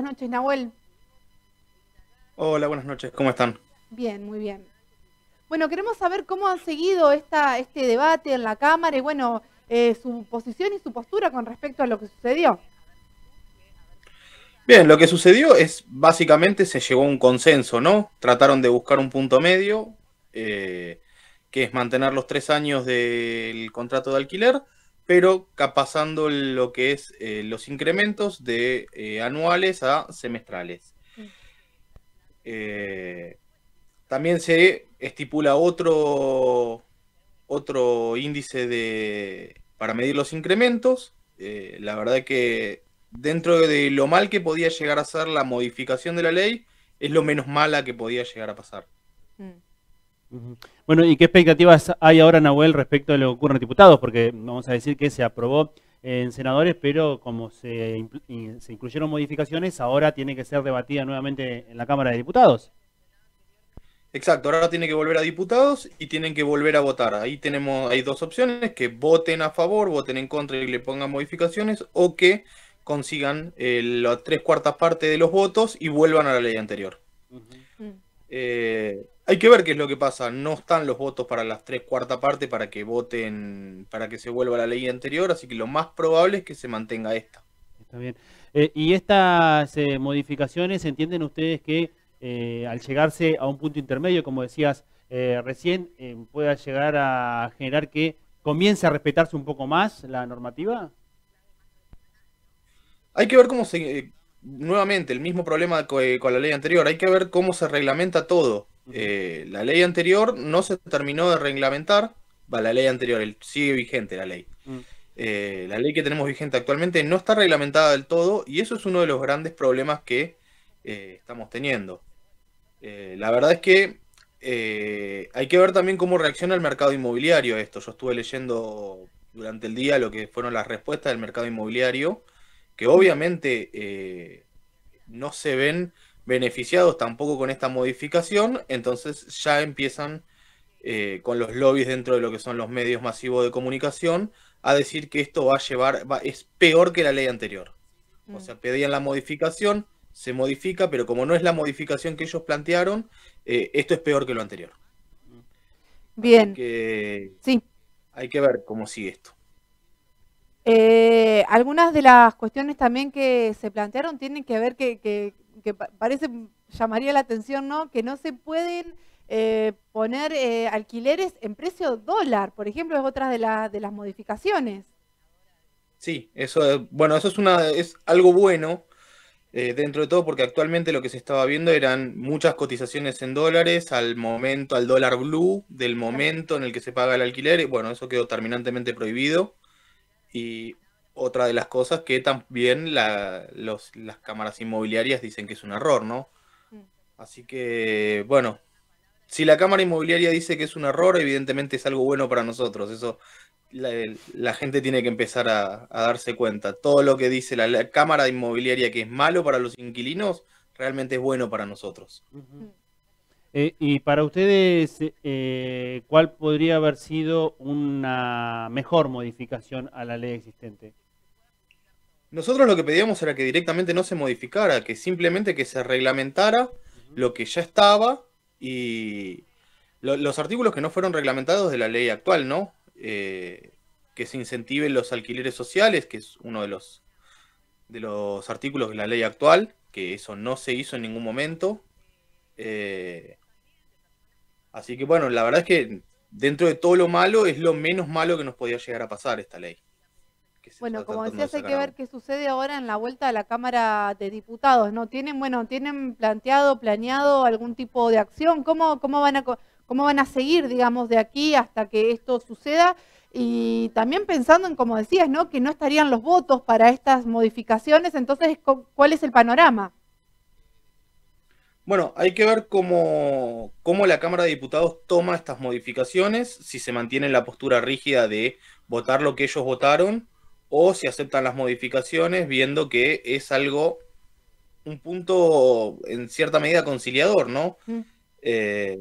Buenas noches, Nahuel. Hola, buenas noches, ¿cómo están? Bien, muy bien. Bueno, queremos saber cómo han seguido esta, este debate en la Cámara y, bueno, eh, su posición y su postura con respecto a lo que sucedió. Bien, lo que sucedió es básicamente se llegó a un consenso, ¿no? Trataron de buscar un punto medio, eh, que es mantener los tres años del contrato de alquiler pero pasando lo que es eh, los incrementos de eh, anuales a semestrales. Mm. Eh, también se estipula otro, otro índice para medir los incrementos. la verdad que dentro de lo mal que podía llegar a ser la modificación de la ley, es lo menos mala que podía llegar a pasar. Mm. Bueno, ¿y qué expectativas hay ahora, Nahuel, respecto a lo que ocurre en diputados? Porque vamos a decir que se aprobó en senadores, pero como se, incluyeron modificaciones, ahora tiene que ser debatida nuevamente en la Cámara de Diputados. Exacto, ahora tiene que volver a diputados y tienen que volver a votar. Ahí tenemos, hay dos opciones, que voten a favor, voten en contra y le pongan modificaciones, o que consigan eh, las tres cuartas partes de los votos y vuelvan a la ley anterior. Hay que ver qué es lo que pasa. No están los votos para las tres cuarta parte para que voten, para que se vuelva la ley anterior, así que lo más probable es que se mantenga esta. Está bien. Eh, ¿Y estas eh, modificaciones entienden ustedes que eh, al llegarse a un punto intermedio, como decías recién, pueda llegar a generar que comience a respetarse un poco más la normativa? Hay que ver cómo se... nuevamente, el mismo problema con la ley anterior, hay que ver cómo se reglamenta todo eh, la ley anterior no se terminó de reglamentar, va, la ley anterior, el, sigue vigente la ley. Mm. Eh, la ley que tenemos vigente actualmente no está reglamentada del todo y eso es uno de los grandes problemas que eh, estamos teniendo. la verdad es que hay que ver también cómo reacciona el mercado inmobiliario a esto. Yo estuve leyendo durante el día lo que fueron las respuestas del mercado inmobiliario, que obviamente no se ven beneficiados tampoco con esta modificación, entonces ya empiezan eh, con los lobbies dentro de lo que son los medios masivos de comunicación a decir que esto va a llevar, es peor que la ley anterior. O mm. sea, pedían la modificación, se modifica, pero como no es la modificación que ellos plantearon, eh, esto es peor que lo anterior. Bien. sí. Hay que ver cómo sigue esto. Eh, algunas de las cuestiones también que se plantearon tienen que ver que, que parece mm, llamaría la atención, ¿no? Que no se pueden eh, poner eh, alquileres en precio dólar, por ejemplo, es otra de, de las modificaciones. Sí, eso, eh, bueno, eso es, una, es algo bueno dentro de todo porque actualmente lo que se estaba viendo eran muchas cotizaciones en dólares al momento, al dólar blue del momento en el que se paga el alquiler. Y bueno, eso quedó terminantemente prohibido. Y otra de las cosas que también las cámaras inmobiliarias dicen que es un error, ¿no? Mm. Así que, bueno, si la cámara inmobiliaria dice que es un error, evidentemente es algo bueno para nosotros. Eso la, gente tiene que empezar a, darse cuenta. Todo lo que dice la, cámara inmobiliaria que es malo para los inquilinos, realmente es bueno para nosotros. Mm. Eh, y para ustedes, eh, ¿cuál podría haber sido una mejor modificación a la ley existente? Nosotros lo que pedíamos era que directamente no se modificara, que simplemente que se reglamentara lo que ya estaba y los artículos que no fueron reglamentados de la ley actual, ¿no? Eh, que se incentiven los alquileres sociales, que es uno de los, de los artículos de la ley actual, que eso no se hizo en ningún momento. Eh, así que bueno, la verdad es que dentro de todo lo malo es lo menos malo que nos podía llegar a pasar esta ley. Bueno, como decías, hay que ver qué sucede ahora en la vuelta a la Cámara de Diputados, ¿no? ¿Tienen, bueno, tienen planteado, planeado algún tipo de acción? ¿Cómo, cómo, van, a, cómo van a seguir, digamos, de aquí hasta que esto suceda? Y también pensando en, como decías, ¿no? Que no estarían los votos para estas modificaciones, entonces, ¿cuál es el panorama? Bueno, hay que ver cómo, cómo, la Cámara de Diputados toma estas modificaciones, si se mantiene la postura rígida de votar lo que ellos votaron o si aceptan las modificaciones, viendo que es algo, un punto en cierta medida conciliador, ¿no? Eh,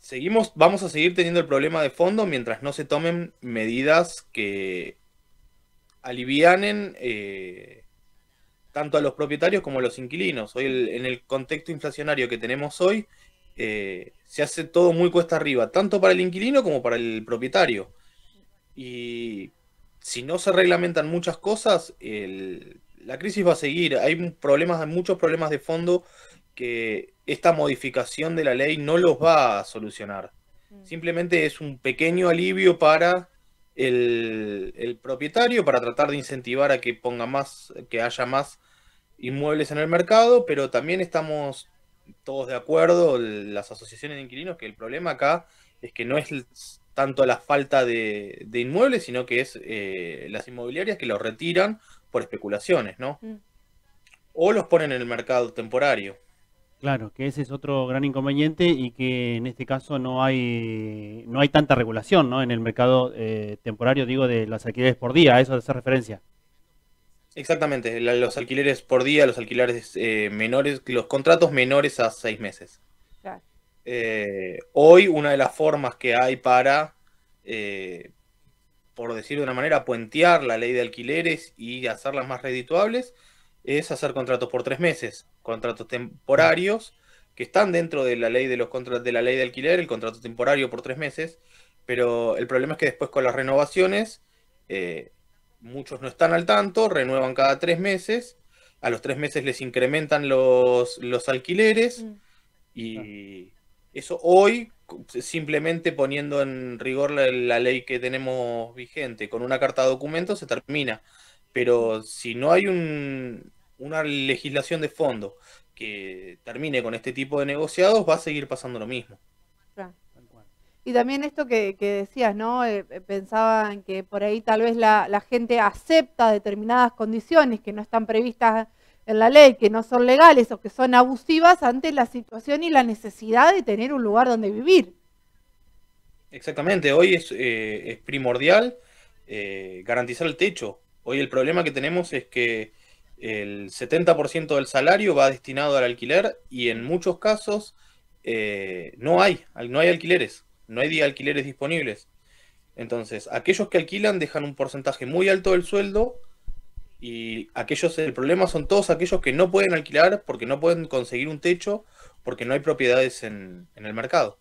seguimos, vamos a seguir teniendo el problema de fondo mientras no se tomen medidas que alivianen eh, tanto a los propietarios como a los inquilinos. Hoy, en el contexto inflacionario que tenemos hoy, eh, se hace todo muy cuesta arriba, tanto para el inquilino como para el propietario. Y si no se reglamentan muchas cosas, la crisis va a seguir. Hay problemas, muchos problemas de fondo que esta modificación de la ley no los va a solucionar. Mm. Simplemente es un pequeño alivio para el, propietario, para tratar de incentivar a que ponga más, que haya más inmuebles en el mercado, pero también estamos todos de acuerdo, las asociaciones de inquilinos, que el problema acá es que no es tanto la falta de, de inmuebles, sino que es eh, las inmobiliarias que los retiran por especulaciones, ¿no? Mm. O los ponen en el mercado temporario. Claro, que ese es otro gran inconveniente y que en este caso no hay no hay tanta regulación, ¿no? En el mercado eh, temporario, digo, de las alquileres por día, a eso hace referencia. Exactamente, los alquileres por día, los alquileres eh, menores, los contratos menores a seis meses. Eh, hoy una de las formas que hay para, eh, por decir de una manera, puentear la ley de alquileres y hacerlas más redituables es hacer contratos por tres meses, contratos temporarios que están dentro de la ley de los contratos de la ley de alquiler, el contrato temporario por tres meses, pero el problema es que después con las renovaciones eh, muchos no están al tanto, renuevan cada tres meses, a los tres meses les incrementan los, los alquileres mm. y, eso hoy, simplemente poniendo en rigor la, ley que tenemos vigente, con una carta de documento se termina. Pero si no hay una legislación de fondo que termine con este tipo de negociados, va a seguir pasando lo mismo. Y también esto que, decías, ¿no? Eh, eh, pensaban que por ahí tal vez la, la gente acepta determinadas condiciones que no están previstas en la ley que no son legales o que son abusivas ante la situación y la necesidad de tener un lugar donde vivir. Exactamente, hoy es, eh, primordial eh, garantizar el techo. Hoy el problema que tenemos es que el 70% del salario va destinado al alquiler y en muchos casos eh, no hay, no hay alquileres, no hay alquileres disponibles. Entonces, aquellos que alquilan dejan un porcentaje muy alto del sueldo y aquellos, el problema son todos aquellos que no pueden alquilar porque no pueden conseguir un techo, porque no hay propiedades en, el mercado.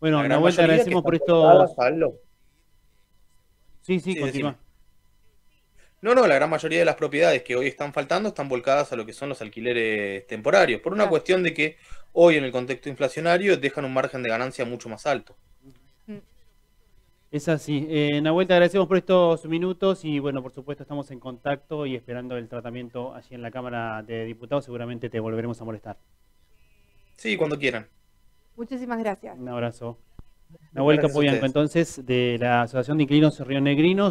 Bueno, te agradecemos por esto. Sí, sí, continúa. No, no, la gran mayoría de las propiedades que hoy están faltando están volcadas a lo que son los alquileres temporarios, por una cuestión de que hoy en el contexto inflacionario dejan un margen de ganancia mucho más alto. Mm. Es así. Eh, Nahuel, te agradecemos por estos minutos y bueno, por supuesto estamos en contacto y esperando el tratamiento allí en la Cámara de Diputados. Seguramente te volveremos a molestar. Sí, cuando quieran. Muchísimas gracias. Un abrazo. Nahuel Capoyanco, entonces, de la Asociación de Inclinos Río Negrinos.